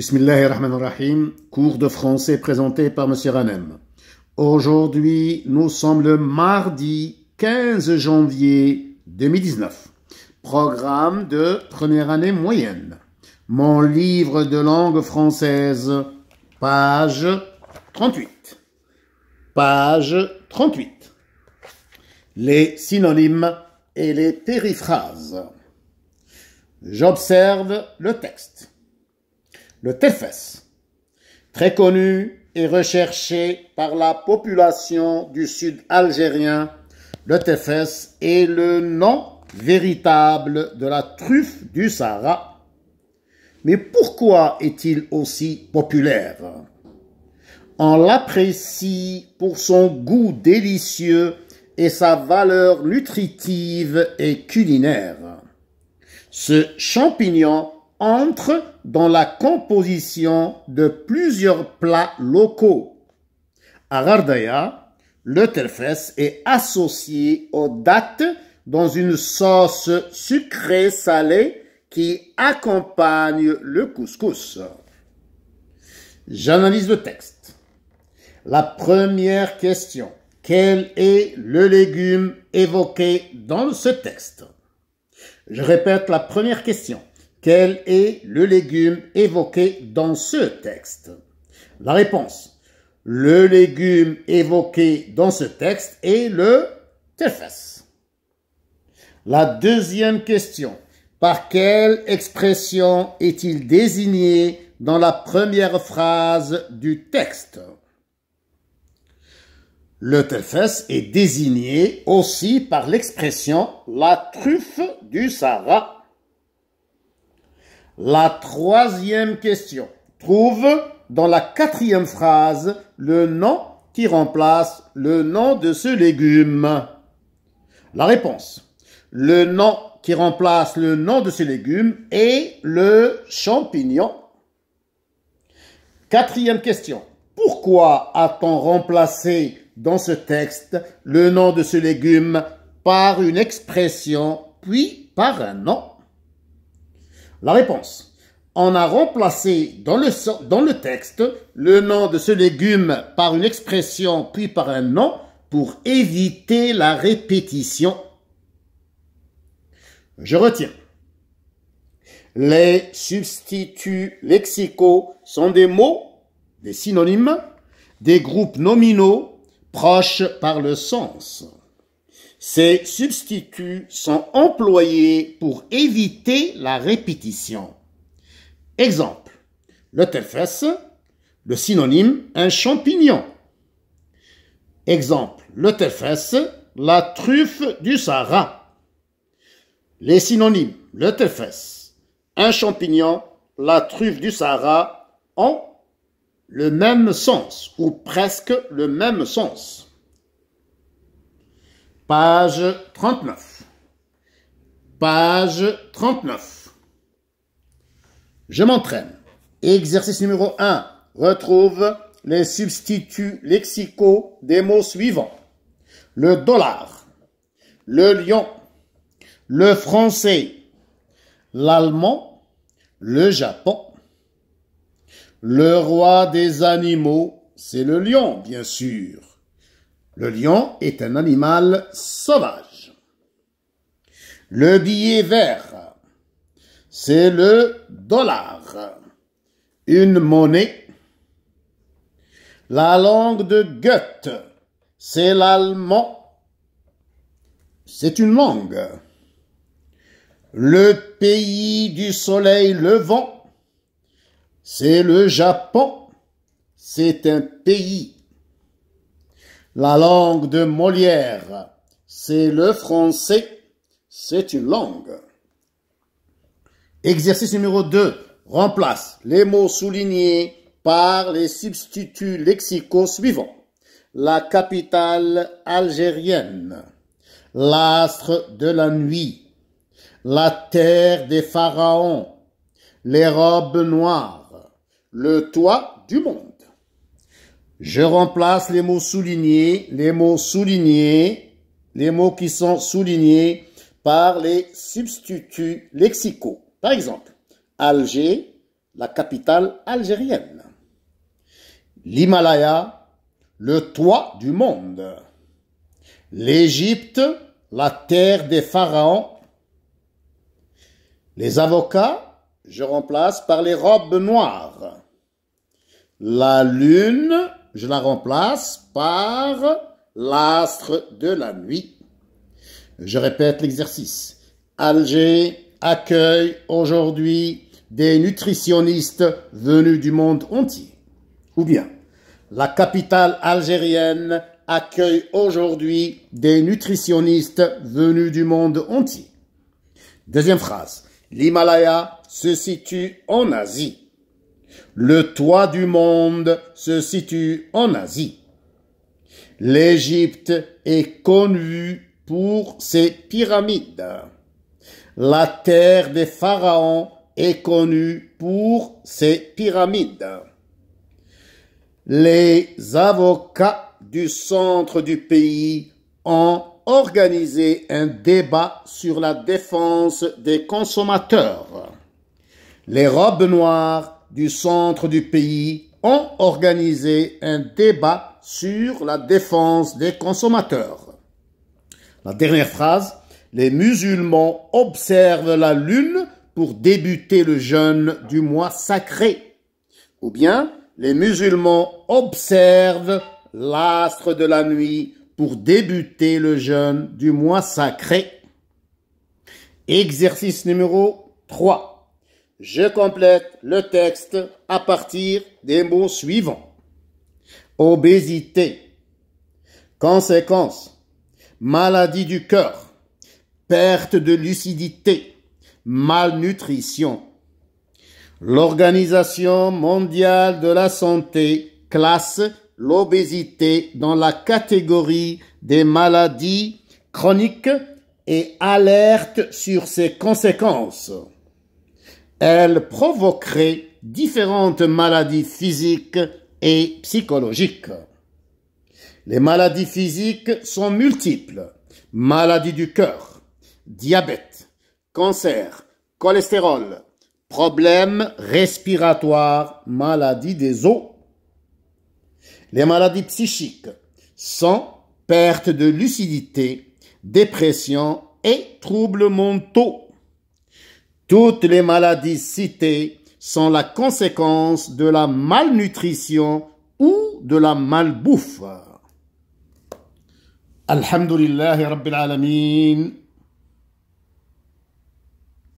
Bismillahirrahmanirrahim, cours de français présenté par M. Ranem. Aujourd'hui, nous sommes le mardi 15 janvier 2019. Programme de première année moyenne. Mon livre de langue française, page 38. Page 38. Les synonymes et les périphrases. J'observe le texte le Tefes, très connu et recherché par la population du sud algérien. Le Tefes est le nom véritable de la truffe du Sahara. Mais pourquoi est-il aussi populaire On l'apprécie pour son goût délicieux et sa valeur nutritive et culinaire. Ce champignon entre dans la composition de plusieurs plats locaux. À Rardaya, le terfès est associé aux dattes dans une sauce sucrée salée qui accompagne le couscous. J'analyse le texte. La première question. Quel est le légume évoqué dans ce texte Je répète la première question. Quel est le légume évoqué dans ce texte La réponse. Le légume évoqué dans ce texte est le tefes. La deuxième question. Par quelle expression est-il désigné dans la première phrase du texte Le tefes est désigné aussi par l'expression la truffe du Sarah ». La troisième question trouve dans la quatrième phrase le nom qui remplace le nom de ce légume. La réponse. Le nom qui remplace le nom de ce légume est le champignon. Quatrième question. Pourquoi a-t-on remplacé dans ce texte le nom de ce légume par une expression puis par un nom la réponse. On a remplacé dans le, dans le texte le nom de ce légume par une expression puis par un nom pour éviter la répétition. Je retiens. Les substituts lexicaux sont des mots, des synonymes, des groupes nominaux proches par le sens. Ces substituts sont employés pour éviter la répétition. Exemple, le telfes, le synonyme un champignon. Exemple, le telfes, la truffe du Sahara. Les synonymes, le telfes, un champignon, la truffe du Sahara ont le même sens ou presque le même sens. Page 39. Page 39. Je m'entraîne. Exercice numéro 1. Retrouve les substituts lexicaux des mots suivants. Le dollar, le lion, le français, l'allemand, le Japon. Le roi des animaux, c'est le lion, bien sûr. Le lion est un animal sauvage. Le billet vert, c'est le dollar, une monnaie. La langue de Goethe, c'est l'allemand. C'est une langue. Le pays du soleil levant, c'est le Japon. C'est un pays. La langue de Molière, c'est le français, c'est une langue. Exercice numéro 2. Remplace les mots soulignés par les substituts lexicaux suivants. La capitale algérienne, l'astre de la nuit, la terre des pharaons, les robes noires, le toit du monde. Je remplace les mots soulignés, les mots soulignés, les mots qui sont soulignés par les substituts lexicaux. Par exemple, Alger, la capitale algérienne. L'Himalaya, le toit du monde. L'Égypte, la terre des pharaons. Les avocats, je remplace par les robes noires. La lune, je la remplace par l'astre de la nuit. Je répète l'exercice. Alger accueille aujourd'hui des nutritionnistes venus du monde entier. Ou bien, la capitale algérienne accueille aujourd'hui des nutritionnistes venus du monde entier. Deuxième phrase. L'Himalaya se situe en Asie. Le toit du monde se situe en Asie. L'Égypte est connue pour ses pyramides. La terre des pharaons est connue pour ses pyramides. Les avocats du centre du pays ont organisé un débat sur la défense des consommateurs. Les robes noires du centre du pays ont organisé un débat sur la défense des consommateurs. La dernière phrase, les musulmans observent la lune pour débuter le jeûne du mois sacré. Ou bien, les musulmans observent l'astre de la nuit pour débuter le jeûne du mois sacré. Exercice numéro 3. Je complète le texte à partir des mots suivants. Obésité, conséquences, maladie du cœur, perte de lucidité, malnutrition. L'Organisation mondiale de la santé classe l'obésité dans la catégorie des maladies chroniques et alerte sur ses conséquences elle provoquerait différentes maladies physiques et psychologiques. Les maladies physiques sont multiples. Maladies du cœur, diabète, cancer, cholestérol, problèmes respiratoires, maladies des os. Les maladies psychiques sont perte de lucidité, dépression et troubles mentaux. Toutes les maladies citées sont la conséquence de la malnutrition ou de la malbouffe. Alhamdulillah Rabbil Alameen.